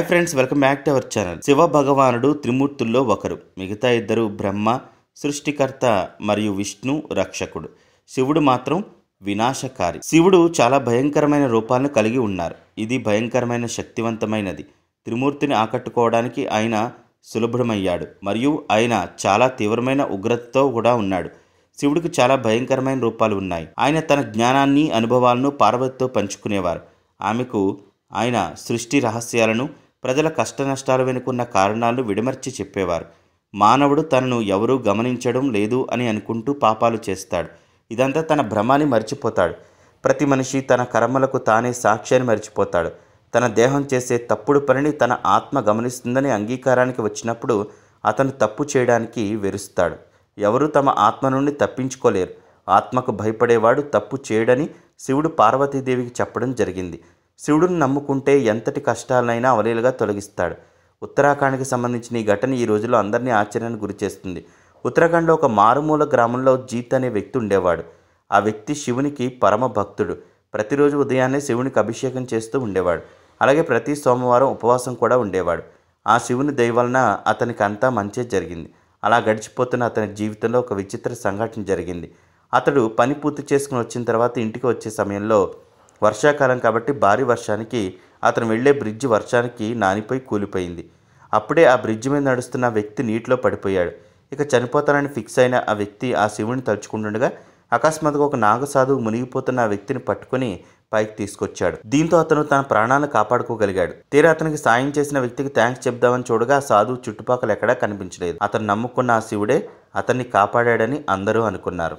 high friends welcome back to our channel Shiva భగవానుడు త్రిమూర్తుల్లో ఒకరు మిగతా ఇద్దరు బ్రహ్మ సృష్టికర్త మరియు విష్ణు రక్షకుడు శివుడు మాత్రం వినాశకారి శివుడు చాలా భయంకరమైన రూపాలను కలిగి ఉన్నారు ఇది భయంకరమైన శక్తివంతమైనది త్రిమూర్తిని ఆకట్టుకోవడానికి ఆయన సులభమయ్యాడు మరియు ఆయన చాలా తీవ్రమైన ఉగ్రతతో కూడా ఉన్నాడు శివుడికి చాలా భయంకరమైన రూపాలు ఉన్నాయి ఆయన తన జ్ఞానాన్ని అనుభవాలను పార్వతితో పంచుకునేవారు ఆమెకు ఆయన సృష్టి రహస్యాలను ప్రజల కష్టనష్టాలు వెనుకున్న కారణాలు విడమర్చి చెప్పేవారు మానవుడు తనను ఎవరూ గమనించడం లేదు అని అనుకుంటూ పాపాలు చేస్తాడు ఇదంతా తన భ్రమాన్ని మర్చిపోతాడు ప్రతి మనిషి తన కర్మలకు తానే సాక్ష్యాన్ని మర్చిపోతాడు తన దేహం చేసే తప్పుడు పనిని తన ఆత్మ గమనిస్తుందని అంగీకారానికి వచ్చినప్పుడు అతను తప్పు చేయడానికి వెరుస్తాడు ఎవరు తమ ఆత్మ నుండి తప్పించుకోలేరు ఆత్మకు భయపడేవాడు తప్పు చేయడని శివుడు పార్వతీదేవికి చెప్పడం జరిగింది శివుడిని నమ్ముకుంటే ఎంతటి కష్టాలనైనా అవలీలుగా తొలగిస్తాడు ఉత్తరాఖండ్కి సంబంధించిన ఈ ఘటన ఈ రోజుల్లో అందరినీ ఆశ్చర్యానికి గురిచేస్తుంది ఉత్తరాఖండ్లో ఒక మారుమూల గ్రామంలో జీత్ అనే వ్యక్తి ఉండేవాడు ఆ వ్యక్తి శివునికి పరమ భక్తుడు ప్రతిరోజు ఉదయాన్నే శివునికి అభిషేకం చేస్తూ ఉండేవాడు అలాగే ప్రతి సోమవారం ఉపవాసం కూడా ఉండేవాడు ఆ శివుని దయవలన అతనికి అంతా మంచే జరిగింది అలా గడిచిపోతున్న అతని జీవితంలో ఒక విచిత్ర సంఘటన జరిగింది అతడు పని పూర్తి చేసుకుని వచ్చిన తర్వాత ఇంటికి వచ్చే సమయంలో వర్షాకాలం కాబట్టి భారీ వర్షానికి అతను వెళ్లే బ్రిడ్జ్ వర్షానికి నానిపోయి కూలిపోయింది అప్పుడే ఆ బ్రిడ్జ్ మీద నడుస్తున్న వ్యక్తి నీటిలో పడిపోయాడు ఇక చనిపోతానని ఫిక్స్ అయిన ఆ వ్యక్తి ఆ శివుడిని తలుచుకుంటుండగా అకస్మాత్తుగా ఒక నాగసాధువు మునిగిపోతున్న ఆ వ్యక్తిని పట్టుకుని పైకి తీసుకొచ్చాడు దీంతో అతను తన ప్రాణాలను కాపాడుకోగలిగాడు తీరా అతనికి సాయం చేసిన వ్యక్తికి థ్యాంక్స్ చెప్దామని చూడగా సాధువు చుట్టుపక్కల ఎక్కడా కనిపించలేదు అతను నమ్ముకున్న ఆ శివుడే అతన్ని కాపాడాడని అందరూ అనుకున్నారు